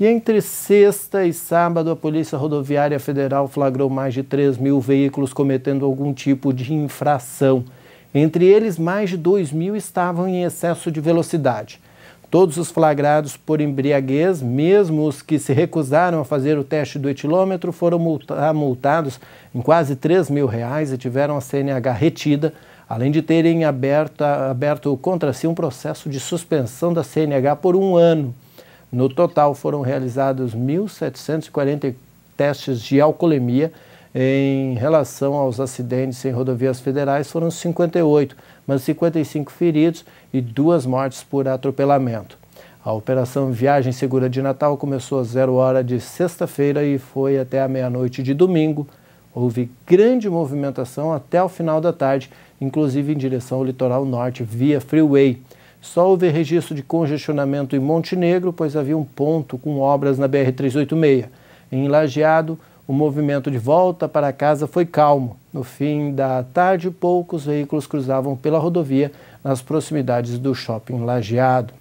E entre sexta e sábado, a Polícia Rodoviária Federal flagrou mais de 3 mil veículos cometendo algum tipo de infração. Entre eles, mais de 2 mil estavam em excesso de velocidade. Todos os flagrados por embriaguez, mesmo os que se recusaram a fazer o teste do etilômetro, foram multados em quase 3 mil reais e tiveram a CNH retida, além de terem aberto aberto contra si um processo de suspensão da CNH por um ano. No total, foram realizados 1.740 testes de alcoolemia em relação aos acidentes em rodovias federais, foram 58, mas 55 feridos e duas mortes por atropelamento. A operação Viagem Segura de Natal começou às zero hora de sexta-feira e foi até a meia-noite de domingo. Houve grande movimentação até o final da tarde, inclusive em direção ao litoral norte via freeway. Só houve registro de congestionamento em Montenegro, pois havia um ponto com obras na BR-386. Em Lajeado, o movimento de volta para casa foi calmo. No fim da tarde, poucos veículos cruzavam pela rodovia nas proximidades do shopping Lajeado.